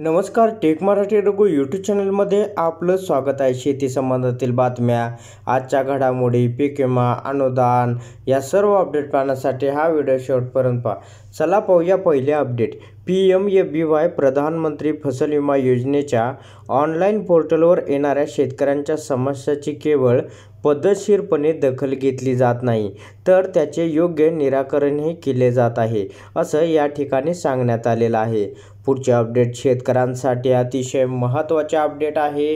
नमस्कार take Marathi Raghu YouTube चॅनलमध्ये आपलं स्वागत आहे शेती संबंधातील बातम्या आजच्या घडामोडी पीक विमा अनुदान या सर्व अपडेट पाहण्यासाठी हा व्हिडिओ शेवटपर्यंत पहा चला पाहूया पहिले update P M A B Y प्रधानमंत्री फसल विमा योजनेच्या ऑनलाईन पोर्टलवर येणाऱ्या शेतकऱ्यांच्या समस्याची केवळ पद्धतशीरपणे दखल घेतली जात नाही, तर त्याचे योग्य निराकरणही केले जात आहे, असं या ठिकाणी सांगण्यात आलेलं आहे. पुढचे अपडेट शेतकऱ्यांसाठी अतिशय महत्त्वाचे अपडेट आहे.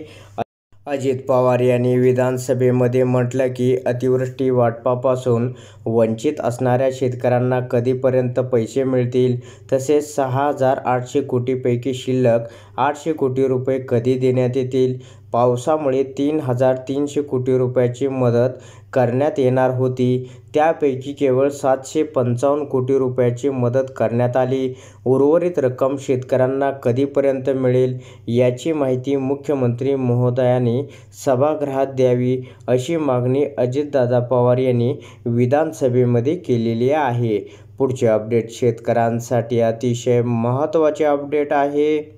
अजित पवार यांनी विधानसभेमध्ये म्हटलं की अतिवृष्टी वाटपापासून वंचित असणाऱ्या शेतकऱ्यांना कधीपर्यंत पैसे मिळतील तसेच सहा हजार आठशे कोटीपैकी शिल्लक आठशे कोटी रुपये कधी देण्यात येतील पावसामुळे तीन हजार तीनशे कोटी रुपयाची मदत करण्यात येणार होती त्यापैकी केवळ सातशे पंचावन्न कोटी रुपयाची मदत करण्यात आली उर्वरित रक्कम शेतकऱ्यांना कधीपर्यंत मिळेल याची माहिती मुख्यमंत्री महोदयांनी सभागृहात द्यावी अशी मागणी अजितदादा पवार यांनी विधानसभेमध्ये केलेली आहे पुढचे अपडेट शेतकऱ्यांसाठी अतिशय महत्त्वाचे अपडेट आहे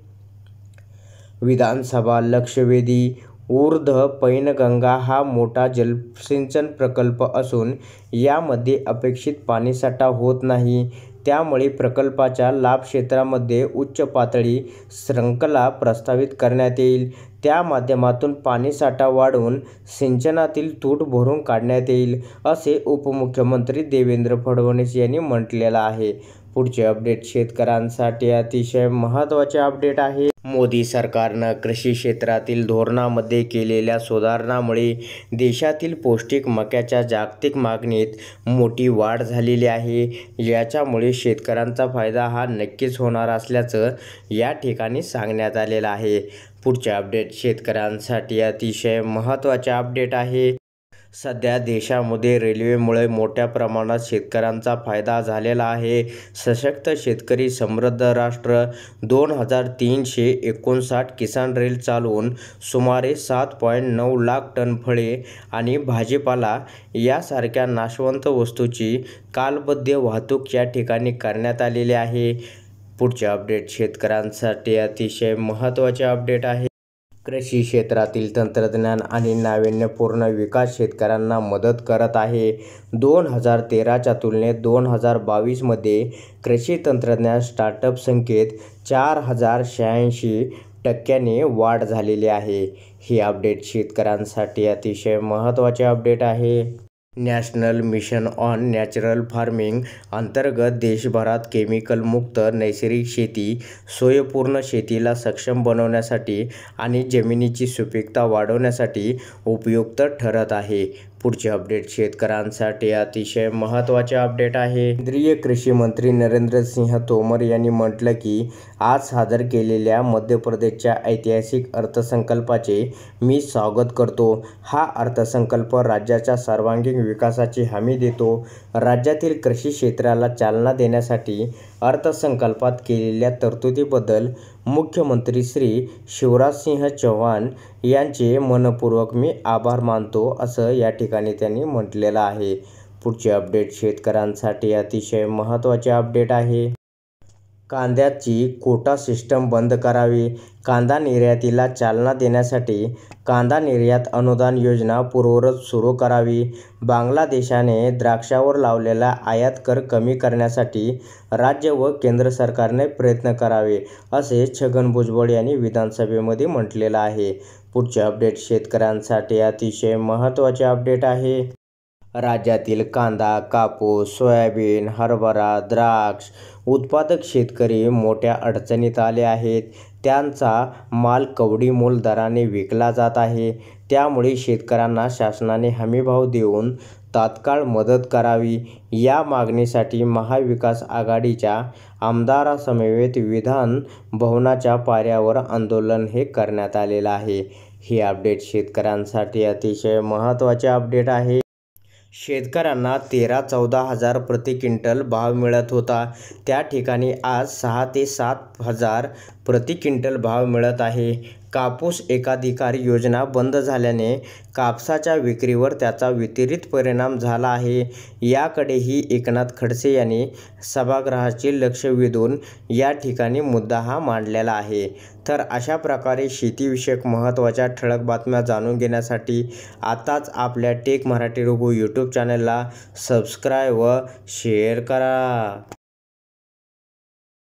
विधानसभा लक्षवेधी ऊर्ध्व पैनगंगा हा मोठा जलसिंचन प्रकल्प असून यामध्ये अपेक्षित पाणीसाठा होत नाही त्यामुळे प्रकल्पाच्या लाभक्षेत्रामध्ये उच्च पातळी श्रंखला प्रस्तावित करण्यात येईल त्या माध्यमातून पाणीसाठा वाढवून सिंचनातील तूट भरून काढण्यात येईल असे उपमुख्यमंत्री देवेंद्र फडणवीस यांनी म्हटलेलं आहे पुढचे अपडेट शेतकऱ्यांसाठी अतिशय महत्त्वाचे अपडेट आहे मोदी सरकारनं कृषी क्षेत्रातील धोरणामध्ये केलेल्या सुधारणामुळे देशातील पौष्टिक मक्याच्या जागतिक मागणीत मोठी वाढ झालेली आहे याच्यामुळे शेतकऱ्यांचा फायदा हा नक्कीच होणार असल्याचं या ठिकाणी सांगण्यात आलेलं आहे पुढचे अपडेट शेतकऱ्यांसाठी अतिशय महत्त्वाचे अपडेट आहे सध्या देशामध्ये रेल्वेमुळे मोठ्या प्रमाणात शेतकऱ्यांचा फायदा झालेला आहे सशक्त शेतकरी समृद्ध राष्ट्र दोन हजार तीनशे एकोणसाठ किसान रेल चालवून सुमारे सात पॉईंट नऊ लाख टन फळे आणि भाजीपाला यासारख्या नाशवंत वस्तूची कालबद्ध वाहतूक या ठिकाणी करण्यात आलेली आहे पुढचे अपडेट शेतकऱ्यांसाठी अतिशय महत्त्वाचे अपडेट आहे कृषी क्षेत्रातील तंत्रज्ञान आणि नाविन्यपूर्ण विकास शेतकऱ्यांना मदत करत आहे दोन हजार तेराच्या तुलनेत दोन हजार बावीसमध्ये कृषी तंत्रज्ञान स्टार्टअप संख्येत चार हजार शहाऐंशी टक्क्याने वाढ झालेली आहे ही अपडेट शेतकऱ्यांसाठी अतिशय महत्त्वाचे अपडेट आहे national mission on natural farming अंतर्गत देशभरात केमिकल मुक्त नैसर्गिक शेती, सोयपूर्ण शेतीला सक्षम बनवण्यासाठी आणि जमिनीची सुपीकता वाढवण्यासाठी उपयुक्त ठरत आहे. पुढचे अपडेट शेतकऱ्यांसाठी अतिशय महत्त्वाचे अपडेट आहे केंद्रीय कृषी मंत्री नरेंद्र सिंह तोमर यांनी म्हटलं की आज सादर केलेल्या मध्य प्रदेशच्या ऐतिहासिक अर्थसंकल्पाचे मी स्वागत करतो हा अर्थसंकल्प राज्याच्या सर्वांगीण विकासाची हमी देतो राज्यातील कृषी क्षेत्राला चालना देण्यासाठी अर्थसंकल्पात केलेल्या तरतुदीबद्दल मुख्यमंत्री श्री शिवराजसिंह चौहान यांचे मनपूर्वक मी आभार मानतो असं या ठिकाणी त्यांनी म्हटलेलं आहे पुढचे अपडेट शेतकऱ्यांसाठी अतिशय महत्त्वाचे अपडेट आहे कांद्याची कोटा सिस्टम बंद करावी कांदा निर्यातीला चालना देण्यासाठी कांदा निर्यात अनुदान योजना पूर्ववत सुरू करावी बांगलादेशाने द्राक्षावर लावलेला आयात कर कमी करण्यासाठी राज्य व केंद्र सरकारने प्रयत्न करावे असे छगन भुजबळ यांनी विधानसभेमध्ये म्हटलेलं आहे पुढचे अपडेट शेतकऱ्यांसाठी अतिशय महत्त्वाचे अपडेट आहे राज्यातील कांदा कापूस सोयाबीन हरभरा द्राक्ष उत्पादक शेतकरी मोठ्या अडचणीत आले आहेत त्यांचा माल कवडी मोल दराने विकला जात आहे त्यामुळे शेतकऱ्यांना शासनाने हमीभाव देऊन तात्काळ मदत करावी या मागणीसाठी महाविकास आघाडीच्या आमदारासमवेत विधान भवनाच्या पाऱ्यावर आंदोलन हे करण्यात आलेलं आहे हे अपडेट शेतकऱ्यांसाठी अतिशय महत्त्वाचे अपडेट आहे शेतकऱ्यांना तेरा चौदा हजार प्रति क्विंटल भाव मिळत होता त्या ठिकाणी आज सहा ते सात हजार प्रति क्विंटल भाव मिळत आहे कापूस एकाधिकार योजना बंद झाल्याने कापसाच्या विक्रीवर त्याचा वितरित परिणाम झाला आहे याकडेही एकनाथ खडसे यांनी सभागृहाचे लक्ष वेधून या ठिकाणी मुद्दा हा मांडलेला आहे तर अशा प्रकारे शेतीविषयक महत्त्वाच्या ठळक बातम्या जाणून घेण्यासाठी आताच आपल्या टेक मराठी रघु यूट्यूब चॅनलला सबस्क्राईब व शेअर करा